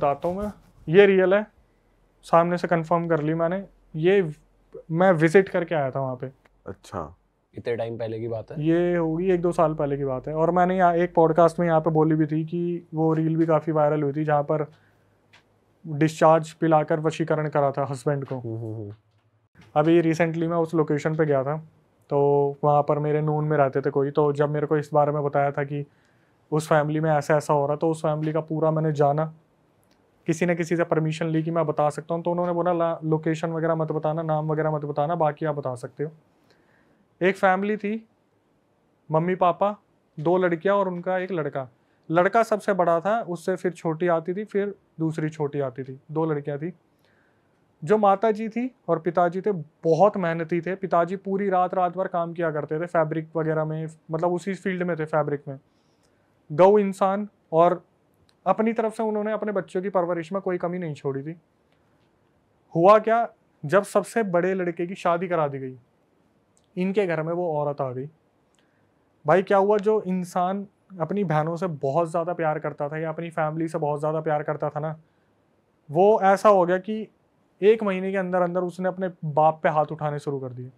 बताता हूँ मैं ये रियल है सामने से कंफर्म कर ली मैंने ये मैं विजिट करके आया था वहाँ पे अच्छा कितने टाइम पहले की बात है ये होगी एक दो साल पहले की बात है और मैंने यहाँ एक पॉडकास्ट में यहाँ पे बोली भी थी कि वो रील भी काफ़ी वायरल हुई थी जहाँ पर डिस्चार्ज पिलाकर वशीकरण करा था हस्बैंड को हम्म, हम्म, हम्म। अभी रिसेंटली मैं उस लोकेशन पे गया था तो वहाँ पर मेरे नून में रहते थे कोई तो जब मेरे को इस बारे में बताया था कि उस फैमिली में ऐसा ऐसा हो रहा तो उस फैमिली का पूरा मैंने जाना किसी ने किसी से परमिशन ली कि मैं बता सकता हूँ तो उन्होंने बोला लोकेशन वगैरह मत बताना नाम वगैरह मत बताना बाकी आप बता सकते हो एक फैमिली थी मम्मी पापा दो लड़कियाँ और उनका एक लड़का लड़का सबसे बड़ा था उससे फिर छोटी आती थी फिर दूसरी छोटी आती थी दो लड़कियाँ थी जो माता जी थी और पिताजी थे बहुत मेहनती थे पिताजी पूरी रात रात भर काम किया करते थे फैब्रिक वगैरह में मतलब उसी फील्ड में थे फैब्रिक में गौ इंसान और अपनी तरफ से उन्होंने अपने बच्चों की परवरिश में कोई कमी नहीं छोड़ी थी हुआ क्या जब सबसे बड़े लड़के की शादी करा दी गई इनके घर में वो औरत आ गई भाई क्या हुआ जो इंसान अपनी बहनों से बहुत ज़्यादा प्यार करता था या अपनी फैमिली से बहुत ज़्यादा प्यार करता था ना वो ऐसा हो गया कि एक महीने के अंदर अंदर उसने अपने बाप पे हाथ उठाने शुरू कर दिए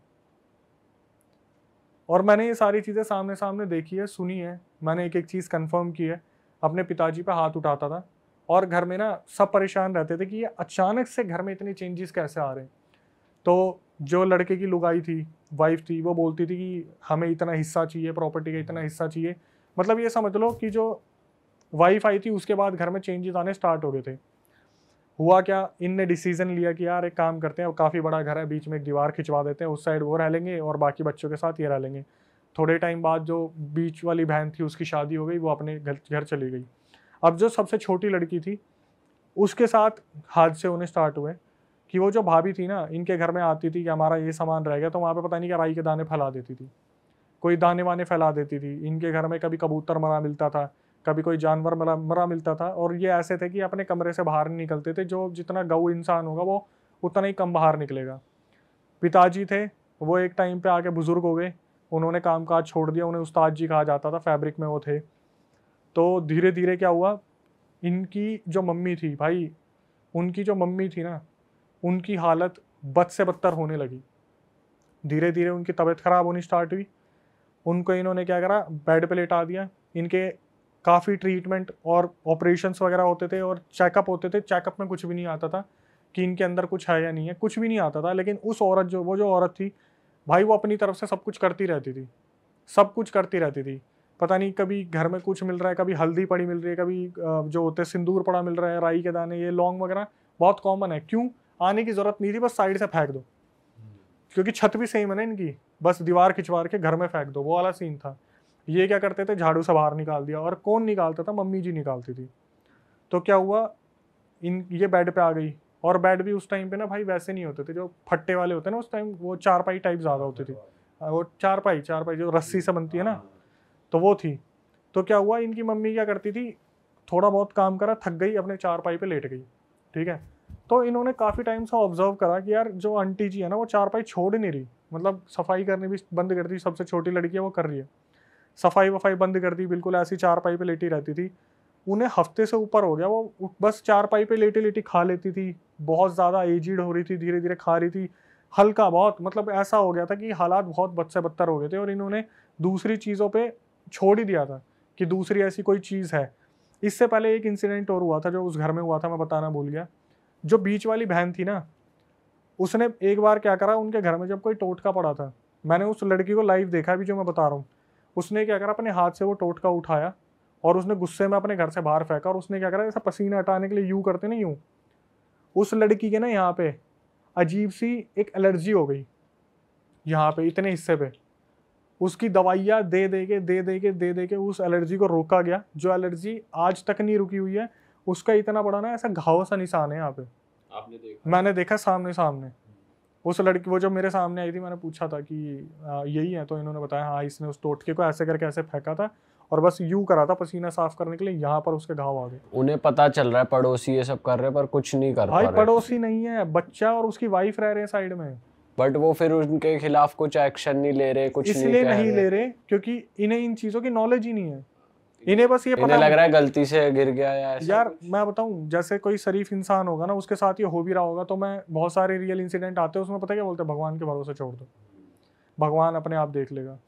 और मैंने ये सारी चीज़ें सामने सामने देखी है सुनी है मैंने एक एक चीज़ कंफर्म की है अपने पिताजी पर हाथ उठाता था और घर में ना सब परेशान रहते थे कि ये अचानक से घर में इतने चेंजेस कैसे आ रहे हैं तो जो लड़के की लुगाई थी वाइफ थी वो बोलती थी कि हमें इतना हिस्सा चाहिए प्रॉपर्टी का इतना हम्म। हिस्सा चाहिए मतलब ये समझ लो कि जो वाइफ आई थी उसके बाद घर में चेंजेस आने स्टार्ट हो गए थे हुआ क्या इनने डिसीजन लिया कि यार एक काम करते हैं काफ़ी बड़ा घर है बीच में एक दीवार खिंचवा देते हैं उस साइड वो रह लेंगे और बाकी बच्चों के साथ ये रह लेंगे थोड़े टाइम बाद जो बीच वाली बहन थी उसकी शादी हो गई वो अपने घर घर चली गई अब जो सबसे छोटी लड़की थी उसके साथ हादसे होने स्टार्ट हुए कि वो जो भाभी थी ना इनके घर में आती थी कि हमारा ये सामान रह गया तो वहाँ पे पता नहीं क्या राई के दाने फैला देती थी कोई दाने वाने फैला देती थी इनके घर में कभी कबूतर मरा मिलता था कभी कोई जानवर मरा मरा मिलता था और ये ऐसे थे कि अपने कमरे से बाहर नहीं निकलते थे जो जितना गऊ इंसान होगा वो उतना ही कम बाहर निकलेगा पिताजी थे वो एक टाइम पे आके बुज़ुर्ग हो गए उन्होंने काम काज छोड़ दिया उन्हें उस्ताद जी कहा जाता था फैब्रिक में वो थे तो धीरे धीरे क्या हुआ इनकी जो मम्मी थी भाई उनकी जो मम्मी थी ना उनकी हालत बद से बदतर होने लगी धीरे धीरे उनकी तबीयत ख़राब होनी स्टार्ट हुई उनको इन्होंने क्या करा बेड पे लेटा दिया इनके काफ़ी ट्रीटमेंट और ऑपरेशंस वगैरह होते थे और चेकअप होते थे चेकअप में कुछ भी नहीं आता था कि इनके अंदर कुछ है या नहीं है कुछ भी नहीं आता था लेकिन उस औरत जो वो जो औरत थी भाई वो अपनी तरफ से सब कुछ करती रहती थी सब कुछ करती रहती थी पता नहीं कभी घर में कुछ मिल रहा है कभी हल्दी पड़ी मिल रही है कभी जो होते हैं सिंदूर पड़ा मिल रहा है राई के दाने ये लौंग वगैरह बहुत कॉमन है क्यों आने की ज़रूरत नहीं थी बस साइड से फेंक दो क्योंकि छत भी सेम है ना इनकी बस दीवार खिंचवार के घर में फेंक दो वो वाला सीन था ये क्या करते थे झाड़ू से बाहर निकाल दिया और कौन निकालता था मम्मी जी निकालती थी तो क्या हुआ इन ये बेड पे आ गई और बेड भी उस टाइम पे ना भाई वैसे नहीं होते थे जो फट्टे वाले होते ना उस टाइम वो चारपाई टाइप ज़्यादा होती थी वो चारपाई चारपाई जो रस्सी से बनती है ना तो वो थी तो क्या हुआ इनकी मम्मी क्या करती थी थोड़ा बहुत काम करा थक गई अपने चारपाई पे लेट गई ठीक है तो इन्होंने काफ़ी टाइम से ऑब्जर्व करा कि यार जो आंटी जी है ना वो चारपाई छोड़ नहीं रही मतलब सफाई करनी भी बंद कर दी सबसे छोटी लड़की है वो कर रही है सफाई वफाई बंद कर दी बिल्कुल ऐसी चारपाई पे लेटी रहती थी उन्हें हफ्ते से ऊपर हो गया वो बस चार पाई पे लेटी लेटी खा लेती थी बहुत ज़्यादा एजिड हो रही थी धीरे धीरे खा रही थी हल्का बहुत मतलब ऐसा हो गया था कि हालात बहुत बद से बदतर हो गए थे और इन्होंने दूसरी चीज़ों पर छोड़ ही दिया था कि दूसरी ऐसी कोई चीज़ है इससे पहले एक इंसिडेंट और हुआ था जो उस घर में हुआ था मैं बताना भूल गया जो बीच वाली बहन थी ना उसने एक बार क्या करा उनके घर में जब कोई टोटका पड़ा था मैंने उस लड़की को लाइव देखा भी जो मैं बता रहा हूँ उसने क्या करा अपने हाथ से वो टोटका उठाया और उसने गुस्से में अपने घर से बाहर फेंका और उसने क्या करा ऐसा पसीना हटाने के लिए यू करते ना यूँ उस लड़की के ना यहाँ पे अजीब सी एक एलर्जी हो गई यहाँ पे इतने हिस्से पे उसकी दवाइयाँ दे दे के दे दे के दे दे के उस एलर्जी को रोका गया जो एलर्जी आज तक नहीं रुकी हुई है उसका इतना बड़ा ना ऐसा घाव सा निशान है यहाँ पे आपने देखा मैंने देखा सामने सामने उस लड़की वो जो मेरे सामने आई थी मैंने पूछा था कि यही है तो इन्होंने बताया हाँ इसने उस टोटके को ऐसे करके ऐसे फेंका था और बस यू करा था पसीना साफ करने के लिए यहाँ पर उसके घाव आ गए उन्हें पता चल रहा है पड़ोसी ये सब कर रहे हैं पर कुछ नहीं कर भाई पड़ोसी नहीं है बच्चा और उसकी वाइफ रह रहे हैं साइड में बट वो फिर उनके खिलाफ कुछ एक्शन नहीं ले रहे कुछ इसलिए नहीं, नहीं ले रहे क्योंकि इन्हें इन चीजों की नॉलेज ही नहीं है इन्हें बस ये पता लग रहा है गलती से गिर गया या ऐसा यार मैं बताऊं जैसे कोई शरीफ इंसान होगा ना उसके साथ ये हो भी रहा होगा तो मैं बहुत सारे रियल इंसिडेंट आते हैं उसमें पता क्या बोलते हैं भगवान के भरोसे छोड़ दो भगवान अपने आप देख लेगा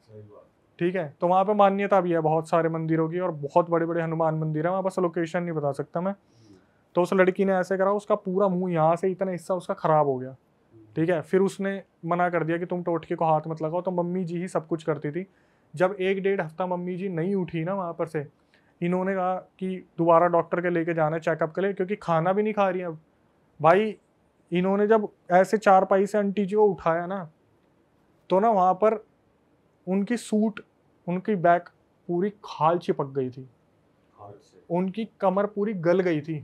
ठीक है तो वहाँ पे मान्यता भी है बहुत सारे मंदिरों की और बहुत बड़े बड़े हनुमान मंदिर है वहाँ पर लोकेशन नहीं बता सकता मैं तो उस लड़की ने ऐसे करा उसका पूरा मुंह यहाँ से इतना हिस्सा उसका खराब हो गया ठीक है फिर उसने मना कर दिया कि तुम टोटके तो को हाथ मत लगाओ तो मम्मी जी ही सब कुछ करती थी जब एक डेढ़ हफ्ता मम्मी जी नहीं उठी ना वहाँ पर से इन्होंने कहा कि दोबारा डॉक्टर के लेके जाना है चेकअप के लिए क्योंकि खाना भी नहीं खा रही अब भाई इन्होंने जब ऐसे चार पाई से आंटी जी को उठाया ना तो ना वहाँ पर उनकी सूट उनकी बैक पूरी खाल चिपक गई थी उनकी कमर पूरी गल गई थी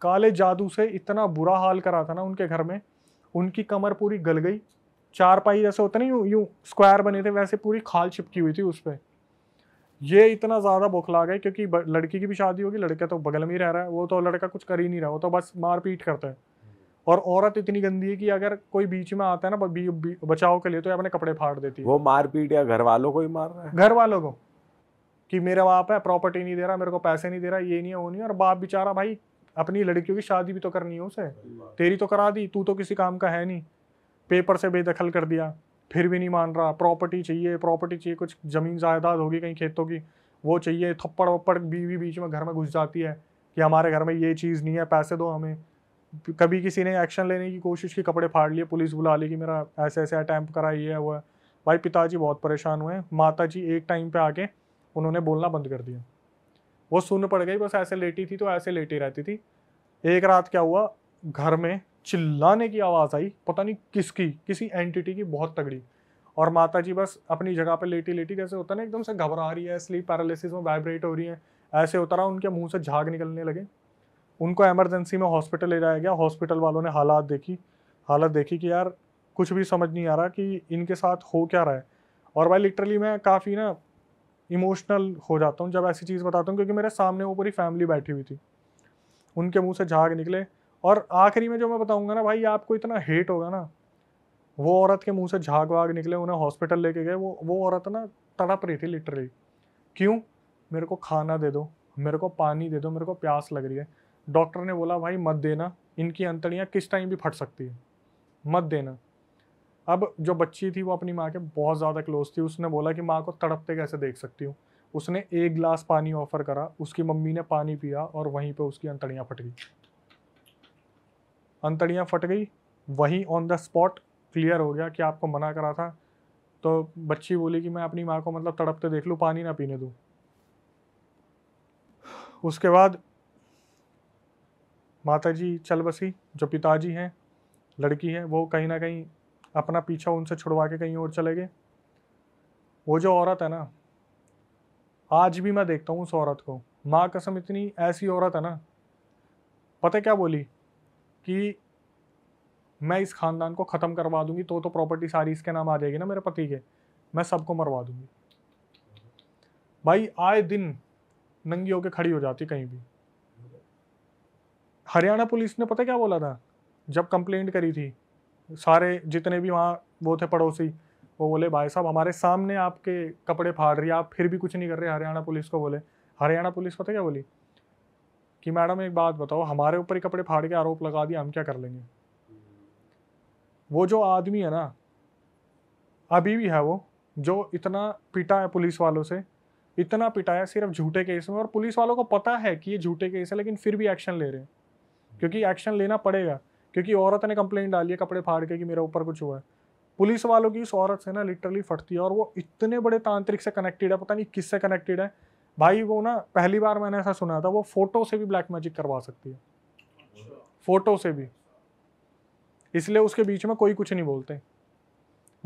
काले जादू से इतना बुरा हाल करा था ना उनके घर में उनकी कमर पूरी गल गई चार पाई जैसे होता नहीं यू स्क्वायर बने थे वैसे पूरी खाल छिपकी हुई थी उस पर ये इतना ज़्यादा बौखला गया क्योंकि लड़की की भी शादी होगी लड़का तो बगल में ही रह रहा है वो तो लड़का कुछ कर ही नहीं रहा वो तो बस मार पीट करता है हम्म। और औरत इतनी गंदी है कि अगर कोई बीच में आता है ना बचाव के लिए तो अपने कपड़े फाड़ देती है वो मार पीट या घर वालों को ही मार रहा है घर वालों को कि मेरा बाप है प्रॉपर्टी नहीं दे रहा मेरे को पैसे नहीं दे रहा ये नहीं है वो नहीं और बाप बेचारा भाई अपनी लड़कियों की शादी भी तो करनी है उसे तेरी तो करा दी तू तो किसी काम का है नहीं पेपर से बेदखल कर दिया फिर भी नहीं मान रहा प्रॉपर्टी चाहिए प्रॉपर्टी चाहिए कुछ ज़मीन जायदाद होगी कहीं खेतों की वो चाहिए थप्पड़ वप्पड़ बीवी बीच में घर में घुस जाती है कि हमारे घर में ये चीज़ नहीं है पैसे दो हमें कभी किसी ने एक्शन लेने की कोशिश की कपड़े फाड़ लिए पुलिस बुला ली कि मेरा ऐसे ऐसे अटैम्प करा ये है वो है भाई पिताजी बहुत परेशान हुए माता जी एक टाइम पे आके उन्होंने बोलना बंद कर दिया वो सुन पड़ गई बस ऐसे लेटी थी तो ऐसे लेटी रहती थी एक रात क्या हुआ घर में चिल्लाने की आवाज़ आई पता नहीं किसकी किसी एंटिटी की बहुत तगड़ी और माता जी बस अपनी जगह पर लेटी लेटी जैसे होता ना एकदम से घबरा रही है स्लीप पैरालिसिस में वाइब्रेट हो रही है ऐसे होता रहा उनके मुंह से झाग निकलने लगे उनको एमरजेंसी में हॉस्पिटल ले जाया गया हॉस्पिटल वालों ने हालात देखी हालत देखी कि यार कुछ भी समझ नहीं आ रहा कि इनके साथ हो क्या रहा है और भाई लिटरली मैं काफ़ी ना इमोशनल हो जाता हूँ जब ऐसी चीज़ बताता हूँ क्योंकि मेरे सामने वो पूरी फैमिली बैठी हुई थी उनके मुंह से झाग निकले और आखिरी में जो मैं बताऊंगा ना भाई आपको इतना हेट होगा ना वो औरत के मुंह से झाग वाग निकले उन्हें हॉस्पिटल लेके गए वो वो औरत ना तड़प रही थी लिटरली क्यों मेरे को खाना दे दो मेरे को पानी दे दो मेरे को प्यास लग रही है डॉक्टर ने बोला भाई मत देना इनकी अंतड़ियाँ किस टाइम भी फट सकती है मत देना अब जो बच्ची थी वो अपनी माँ के बहुत ज़्यादा क्लोज थी उसने बोला कि माँ को तड़पते कैसे देख सकती हूँ उसने एक गिलास पानी ऑफर करा उसकी मम्मी ने पानी पिया और वहीं पर उसकी अंतड़ियाँ फट गई अंतड़ियाँ फट गई वहीं ऑन द स्पॉट क्लियर हो गया कि आपको मना करा था तो बच्ची बोली कि मैं अपनी माँ को मतलब तड़पते देख लूँ पानी ना पीने दूँ उसके बाद माता जी चल बसी जो पिताजी हैं लड़की है वो कहीं ना कहीं अपना पीछा उनसे छुड़वा के कहीं और चले गए वो जो औरत है ना आज भी मैं देखता हूँ उस औरत को माँ कसम इतनी ऐसी औरत है ना पता क्या बोली कि मैं इस खानदान को ख़त्म करवा दूंगी तो तो प्रॉपर्टी सारी इसके नाम आ जाएगी ना मेरे पति के मैं सबको मरवा दूंगी भाई आए दिन नंगी होके खड़ी हो जाती कहीं भी हरियाणा पुलिस ने पता क्या बोला था जब कंप्लेंट करी थी सारे जितने भी वहाँ वो थे पड़ोसी वो बोले भाई साहब हमारे सामने आपके कपड़े फाड़ रही आप फिर भी कुछ नहीं कर रहे हरियाणा पुलिस को बोले हरियाणा पुलिस पता क्या बोली कि मैडम एक बात बताओ हमारे ऊपर ही कपड़े फाड़ के आरोप लगा दिया हम क्या कर लेंगे वो जो आदमी है ना अभी भी है वो जो इतना पिटा है पुलिस वालों से इतना है सिर्फ झूठे केस में और पुलिस वालों को पता है कि ये झूठे केस है लेकिन फिर भी एक्शन ले रहे हैं क्योंकि एक्शन लेना पड़ेगा क्योंकि औरत ने कंप्लेन डाली है कपड़े फाड़ के कि मेरे ऊपर कुछ हुआ है पुलिस वालों की उस औरत से ना लिटरली फटती है और वो इतने बड़े तांत्रिक से कनेक्टेड है पता नहीं किससे कनेक्टेड है भाई वो ना पहली बार मैंने ऐसा सुना था वो फोटो से भी ब्लैक मैजिक करवा सकती है फोटो से भी इसलिए उसके बीच में कोई कुछ नहीं बोलते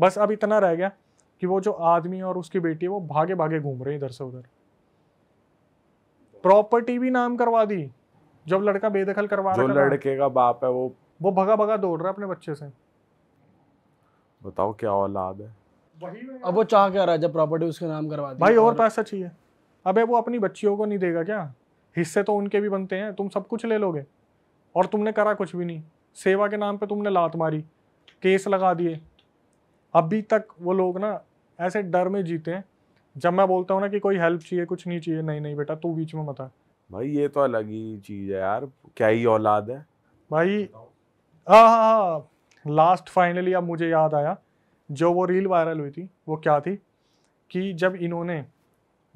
बस अब इतना रह गया कि वो जो आदमी और उसकी बेटी वो भागे भागे घूम रहे इधर से उधर प्रॉपर्टी भी नाम करवा दी जब लड़का बेदखल करवा जो लड़के का बाप है वो वो भगा भगा दौड़ रहा है अपने बच्चे से बताओ क्या औलाद है अब वो चाह क्या रहा है जब प्रॉपर्टी उसके नाम करवा दी भाई और पैसा चाहिए अबे वो अपनी बच्चियों को नहीं देगा क्या हिस्से तो उनके भी बनते हैं तुम सब कुछ ले लोगे और तुमने करा कुछ भी नहीं सेवा के नाम पे तुमने लात मारी केस लगा दिए अभी तक वो लोग ना ऐसे डर में जीते हैं जब मैं बोलता हूँ ना कि कोई हेल्प चाहिए कुछ नहीं चाहिए नहीं नहीं बेटा तू बीच में मत आ भाई ये तो अलग ही चीज़ है यार क्या ही औलाद है भाई हाँ हाँ लास्ट हाँ, फाइनली अब मुझे याद आया जो वो रील वायरल हुई थी वो क्या थी कि जब इन्होंने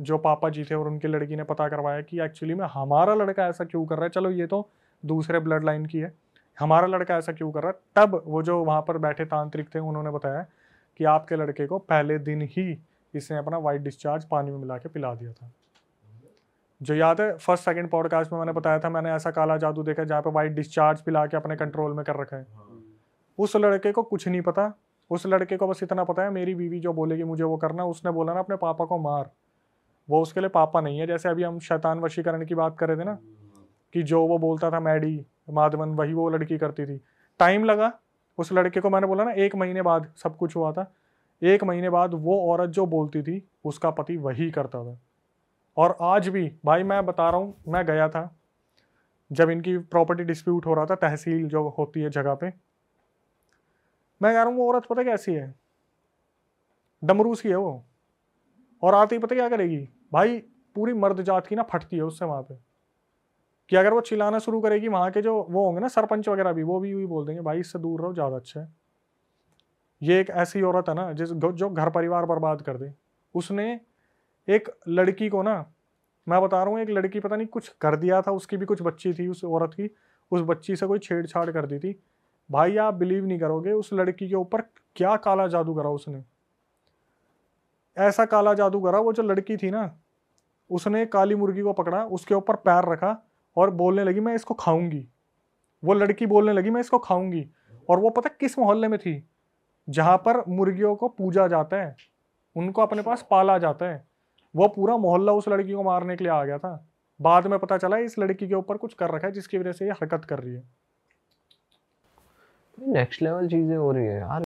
जो पापा जी थे और उनकी लड़की ने पता करवाया कि एक्चुअली में हमारा लड़का ऐसा क्यों कर रहा है चलो ये तो दूसरे ब्लड लाइन की है हमारा लड़का ऐसा क्यों कर रहा है तब वो जो वहाँ पर बैठे तांत्रिक थे उन्होंने बताया कि आपके लड़के को पहले दिन ही इसने अपना वाइट डिस्चार्ज पानी में मिला के पिला दिया था जो याद है फर्स्ट सेकंड पॉडकास्ट में मैंने बताया था मैंने ऐसा काला जादू देखा जहाँ पे वाइट डिस्चार्ज पिला के अपने कंट्रोल में कर रखा है उस लड़के को कुछ नहीं पता उस लड़के को बस इतना पता है मेरी बीवी जो बोलेगी मुझे वो करना उसने बोला ना अपने पापा को मार वो उसके लिए पापा नहीं है जैसे अभी हम शैतान वशीकरण की बात कर रहे थे ना कि जो वो बोलता था मैडी माधवन वही वो लड़की करती थी टाइम लगा उस लड़के को मैंने बोला ना एक महीने बाद सब कुछ हुआ था एक महीने बाद वो औरत जो बोलती थी उसका पति वही करता था और आज भी भाई मैं बता रहा हूँ मैं गया था जब इनकी प्रॉपर्टी डिस्प्यूट हो रहा था तहसील जो होती है जगह पे मैं कह रहा हूँ वो औरत पता कैसी है डमरूस सी है वो और आती पता क्या करेगी भाई पूरी मर्द जात की ना फटती है उससे वहाँ पे कि अगर वो चिल्लाना शुरू करेगी वहाँ के जो वो होंगे ना सरपंच वगैरह भी वो भी यू बोल देंगे भाई इससे दूर रहो ज़्यादा अच्छा है ये एक ऐसी औरत है ना जिस जो घर परिवार बर्बाद कर दे उसने एक लड़की को ना मैं बता रहा हूँ एक लड़की पता नहीं कुछ कर दिया था उसकी भी कुछ बच्ची थी उस औरत की उस बच्ची से कोई छेड़छाड़ कर दी थी भाई आप बिलीव नहीं करोगे उस लड़की के ऊपर क्या काला जादू करा उसने ऐसा काला जादू करा वो जो लड़की थी ना उसने काली मुर्गी को पकड़ा उसके ऊपर पैर रखा और बोलने लगी मैं इसको खाऊंगी वो लड़की बोलने लगी मैं इसको खाऊंगी और वो पता किस मोहल्ले में थी जहाँ पर मुर्गियों को पूजा जाता है उनको अपने पास पाला जाता है वो पूरा मोहल्ला उस लड़की को मारने के लिए आ गया था बाद में पता चला इस लड़की के ऊपर कुछ कर रखा है जिसकी वजह से ये हरकत कर रही है नेक्स्ट लेवल चीज़ें हो रही है यार